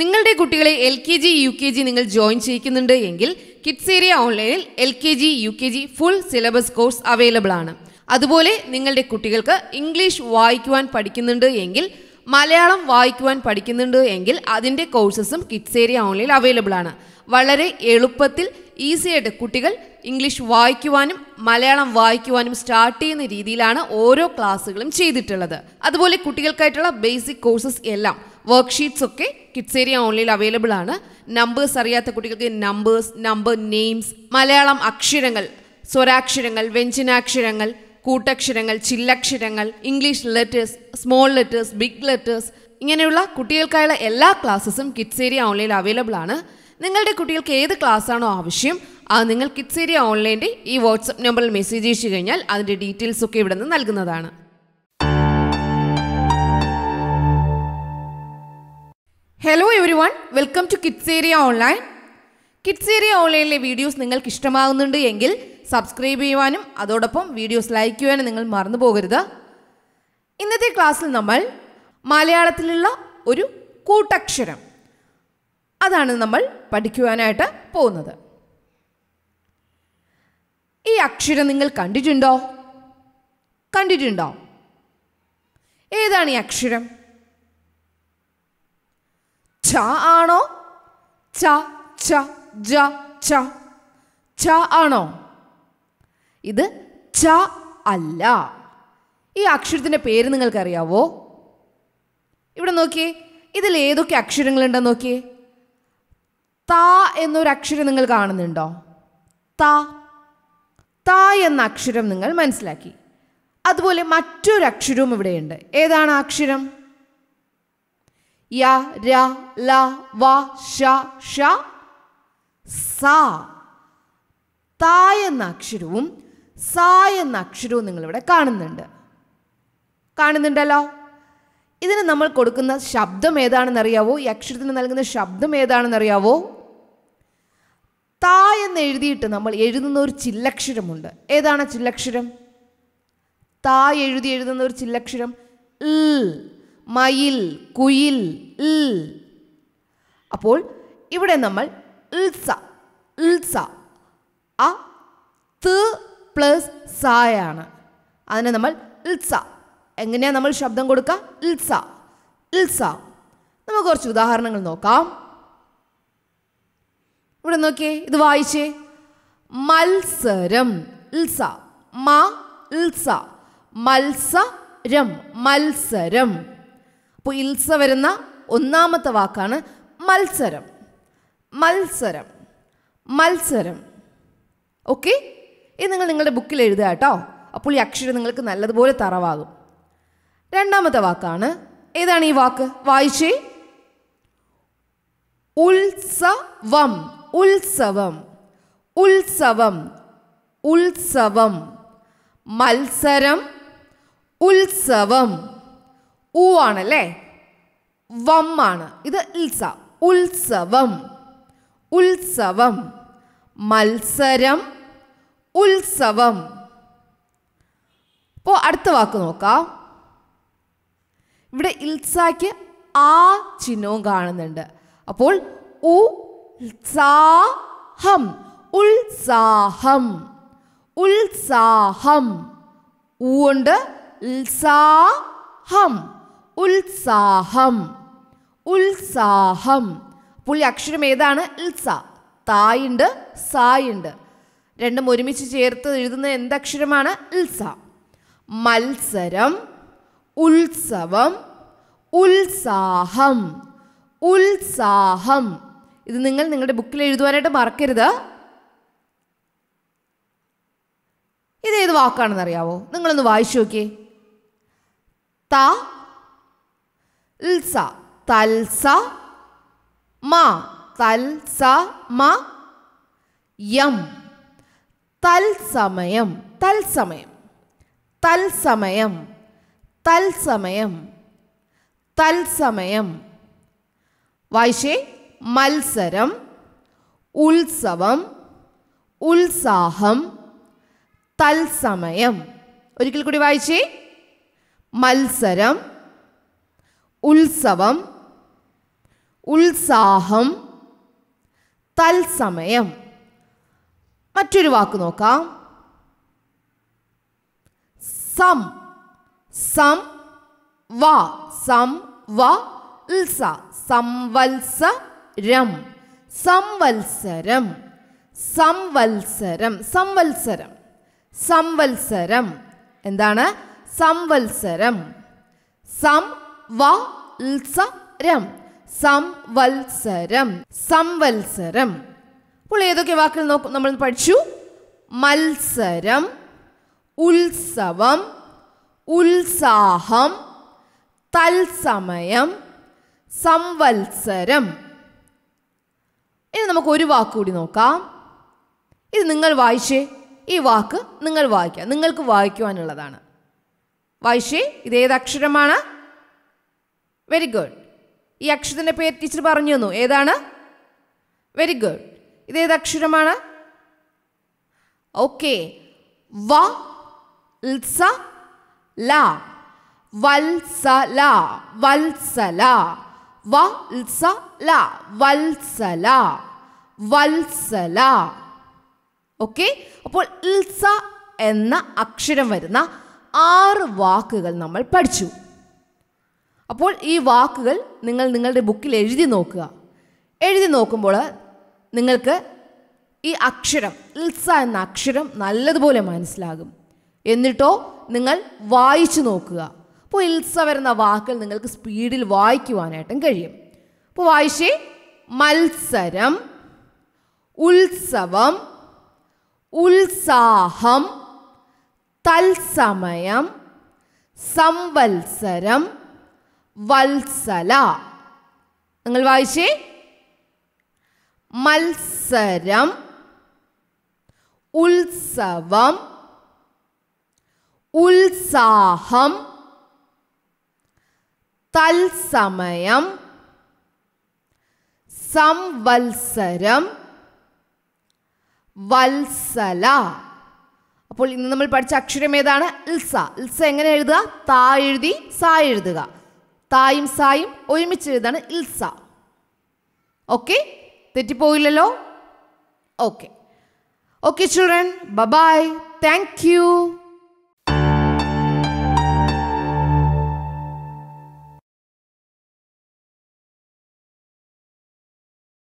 നിങ്ങളുടെ കുട്ടികളെ L K G U K G നിങ്ങൾ ജോയിൻ ചെയ്യിക്കുന്നുണ്ട് എങ്കിൽ കിഡ്സ് ഏരിയ ഓൺലൈനിൽ L K G U K G full syllabus course available ആണ് അതുപോലെ നിങ്ങളുടെ കുട്ടികൾക്ക് ഇംഗ്ലീഷ് വായിക്കുവാൻ പഠിക്കുന്നുണ്ട് എങ്കിൽ മലയാളം വായിക്കുവാൻ പഠിക്കുന്നുണ്ട് എങ്കിൽ അതിൻ്റെ കോഴ്സസും കിഡ്സ് ഏരിയ ഓൺലൈനിൽ അവൈലബിൾ ആണ് വളരെ എളുപ്പത്തിൽ ഈസിയായിട്ട് കുട്ടികൾ ഇംഗ്ലീഷ് വായിക്കുവാനും മലയാളം വായിക്കുവാനും സ്റ്റാർട്ട് ചെയ്യുന്ന രീതിയിലാണ് ഓരോ ക്ലാസ്സുകളും ചെയ്തിട്ടുള്ളത് അതുപോലെ കുട്ടികൾക്കായിട്ടുള്ള ബേസിക് കോഴ്സസ് എല്ലാം വർക്ക്ഷീറ്റ്സ് ഒക്കെ കിഡ്സ് ഏരിയ ഓൺലൈനിൽ അവൈലബിൾ ആണ് നമ്പേഴ്സ് അറിയാത്ത കുട്ടികൾക്ക് നമ്പേഴ്സ് നമ്പർ നെയിംസ് മലയാളം അക്ഷരങ്ങൾ സ്വരാക്ഷരങ്ങൾ വ്യഞ്ജനാക്ഷരങ്ങൾ കൂട്ടക്ഷരങ്ങൾ ചില്ലക്ഷരങ്ങൾ English letters small letters big letters ഇങ്ങനെയുള്ള കുട്ടികൾക്കായുള്ള എല്ലാ ക്ലാസ്സസും കിഡ്സ് ഏരിയ ഓൺലൈനിൽ അവൈലബിൾ ആണ് നിങ്ങളുടെ കുട്ടികൾക്ക് ഏത് ക്ലാസ്സാണോ ആവശ്യം അത് നിങ്ങൾ കിഡ്സ് ഏരിയ ഓൺലൈൻ്റെ ഈ വാട്സപ്പ് നമ്പറിൽ മെസ്സേജ് അയച്ചു കഴിഞ്ഞാൽ അതിൻ്റെ ഡീറ്റെയിൽസൊക്കെ ഇവിടെ നിന്ന് നൽകുന്നതാണ് everyone one welcome to kids area online kids area ഓൺലൈനിലെ വീഡിയോസ് നിങ്ങൾക്ക് ഇഷ്ടമാകുന്നുണ്ട് എങ്കിൽ സബ്സ്ക്രൈബ് ചെയ്യുവാനും അതോടൊപ്പം വീഡിയോസ് ലൈക്ക് ചെയ്യുവാനും നിങ്ങൾ മറന്നു പോകരുത് ഇന്നത്തെ ക്ലാസ്സിൽ നമ്മൾ മലയാളത്തിലുള്ള ഒരു കൂട്ടക്ഷരം അതാണ് നമ്മൾ പഠിക്കുവാനായിട്ട് പോകുന്നത് ഈ അക്ഷരം നിങ്ങൾ കണ്ടിട്ടുണ്ടോ കണ്ടിട്ടുണ്ടോ ഏതാണ് ഈ അക്ഷരം ച ആണോ ച ച ജ ച ച ആണോ ഇത് ച അല്ല ഈ അക്ഷരത്തിൻ്റെ പേര് നിങ്ങൾക്കറിയാവോ ഇവിടെ നോക്കിയേ ഇതിൽ ഏതൊക്കെ അക്ഷരങ്ങളുണ്ടെന്ന് നോക്കിയേ ത എന്നൊരു അക്ഷരം നിങ്ങൾ കാണുന്നുണ്ടോ ത ത എന്ന അക്ഷരം നിങ്ങൾ മനസ്സിലാക്കി അതുപോലെ മറ്റൊരു അക്ഷരവും ഇവിടെയുണ്ട് ഏതാണ് അക്ഷരം യ ര ല വ ഷ ഷ സ ത എന്ന അക്ഷരവും സ എന്ന അക്ഷരവും നിങ്ങളിവിടെ കാണുന്നുണ്ട് കാണുന്നുണ്ടല്ലോ ഇതിന് നമ്മൾ കൊടുക്കുന്ന ശബ്ദം അറിയാവോ ഈ അക്ഷരത്തിന് നൽകുന്ന ശബ്ദം ഏതാണെന്നറിയാവോ ത എന്ന് എഴുതിയിട്ട് നമ്മൾ എഴുതുന്ന ഒരു ചില്ലക്ഷരമുണ്ട് ഏതാണ് ചില്ലക്ഷരം താ എഴുതി എഴുതുന്ന ഒരു ചില്ലക്ഷരം മയിൽ കുയിൽ ഇൽ അപ്പോൾ ഇവിടെ നമ്മൾ ഇൽസ ഇൽസ അ ത് പ്ലസ് സായാണ് അതിനെ നമ്മൾ ഇൽസ എങ്ങനെയാണ് നമ്മൾ ശബ്ദം കൊടുക്കുക ഇൽസ ഇൽസ നമുക്ക് കുറച്ച് ഉദാഹരണങ്ങൾ നോക്കാം ഇവിടെ നോക്കിയേ ഇത് വായിച്ചേ മത്സരം ഇൽസ മ ഇൽസ മത്സരം മത്സരം അപ്പോൾ ഇൽസ വരുന്ന ഒന്നാമത്തെ വാക്കാണ് മത്സരം മത്സരം മത്സരം ഓക്കെ ഇത് നിങ്ങൾ നിങ്ങളുടെ ബുക്കിൽ എഴുതുക കേട്ടോ അപ്പോൾ ഈ അക്ഷരം നിങ്ങൾക്ക് നല്ലതുപോലെ തറവാകും രണ്ടാമത്തെ വാക്കാണ് ഏതാണ് ഈ വാക്ക് വായിച്ചേ ഉത്സവം ഉത്സവം ഉത്സവം ഉത്സവം മത്സരം ഉത്സവം ഉ ആണല്ലേ വം ആണ് ഇത് ഇൽസ ഉത്സവം ഉത്സവം മത്സരം ഉത്സവം അപ്പോൾ അടുത്ത വാക്ക് നോക്കാം ഇവിടെ ഇത്സാക്ക് ആ ചിഹ്നവും കാണുന്നുണ്ട് അപ്പോൾ ഉ സാഹം ഉത്സാഹം ഉത്സാഹം ഉണ്ട് ഉത്സാഹം ഉത്സാഹം ഉത്സാഹം പുള്ളി അക്ഷരം ഏതാണ് ഇൽസ തായുണ്ട് സായുണ്ട് രണ്ടും ഒരുമിച്ച് ചേർത്ത് എഴുതുന്ന എന്തക്ഷരമാണ് ഇൽസ മത്സരം ഉത്സവം ഉത്സാഹം ഉത്സാഹം ഇത് നിങ്ങൾ നിങ്ങളുടെ ബുക്കിൽ എഴുതുവാനായിട്ട് മറക്കരുത് ഇതേത് വാക്കാണെന്നറിയാവോ നിങ്ങളൊന്ന് വായിച്ചു നോക്കിയേ ത ൽസ തൽസ മ തൽസ മ യം തൽസമയം തൽസമയം തൽസമയം തൽസമയം തൽസമയം വൈശെ മത്സരം ഉത്സവം ഉത്സാഹം തൽസമയം ഒരിക്കൽ കൂടി വായിച്ചേ മത്സരം ഉത്സവം ഉത്സാഹം തത്സമയം മറ്റൊരു വാക്ക് നോക്കാം സം സം വ സം വ ഉത്സ സംവത്സരം സംവത്സരം സംവത്സരം സംവത്സരം സംവത്സരം എന്താണ് സംവത്സരം സം വൽസരം സംവത്സരം സംവത്സരം അപ്പോൾ ഏതൊക്കെ വാക്കുകൾ നോക്കും നമ്മൾ പഠിച്ചു മത്സരം ഉത്സവം ഉത്സാഹം തത്സമയം സംവത്സരം ഇനി നമുക്ക് ഒരു വാക്ക് കൂടി നോക്കാം ഇത് നിങ്ങൾ വായിച്ചേ ഈ വാക്ക് നിങ്ങൾ വായിക്കുക നിങ്ങൾക്ക് വായിക്കുവാനുള്ളതാണ് വായിച്ചേ ഇതേത് അക്ഷരമാണ് വെരി ഗുഡ് ഈ അക്ഷരത്തിൻ്റെ പേര് ടീച്ചർ പറഞ്ഞു തന്നു ഏതാണ് വെരി ഗുഡ് ഇതേത് അക്ഷരമാണ് ഓക്കെ വ ൽസ ല വത്സല വത്സല വത്സല വത്സല വത്സല ഓക്കെ അപ്പോൾ ഇൽസ എന്ന അക്ഷരം വരുന്ന ആറ് വാക്കുകൾ നമ്മൾ പഠിച്ചു അപ്പോൾ ഈ വാക്കുകൾ നിങ്ങൾ നിങ്ങളുടെ ബുക്കിൽ എഴുതി നോക്കുക എഴുതി നോക്കുമ്പോൾ നിങ്ങൾക്ക് ഈ അക്ഷരം ഇൽസ എന്ന അക്ഷരം നല്ലതുപോലെ മനസ്സിലാകും എന്നിട്ടോ നിങ്ങൾ വായിച്ചു നോക്കുക അപ്പോൾ ഇൽസ വരുന്ന വാക്കുകൾ നിങ്ങൾക്ക് സ്പീഡിൽ വായിക്കുവാനായിട്ടും കഴിയും അപ്പോൾ വായിച്ചേ മത്സരം ഉത്സവം ഉത്സാഹം തത്സമയം സംവത്സരം വത്സല നിങ്ങൾ വായിച്ചേ മത്സരം ഉത്സവം ഉത്സാഹം തത്സമയം സംവത്സരം വത്സല അപ്പോൾ ഇന്ന് നമ്മൾ പഠിച്ച അക്ഷരം ഏതാണ് ഇൽസ ഇൽസ എങ്ങനെ എഴുതുക താ എഴുതി സ എഴുതുക തായും സായും ഒരുമിച്ച് എഴുതാണ് ഇൽസ ഓക്കെ തെറ്റിപ്പോയില്ലല്ലോ okay okay children bye bye thank U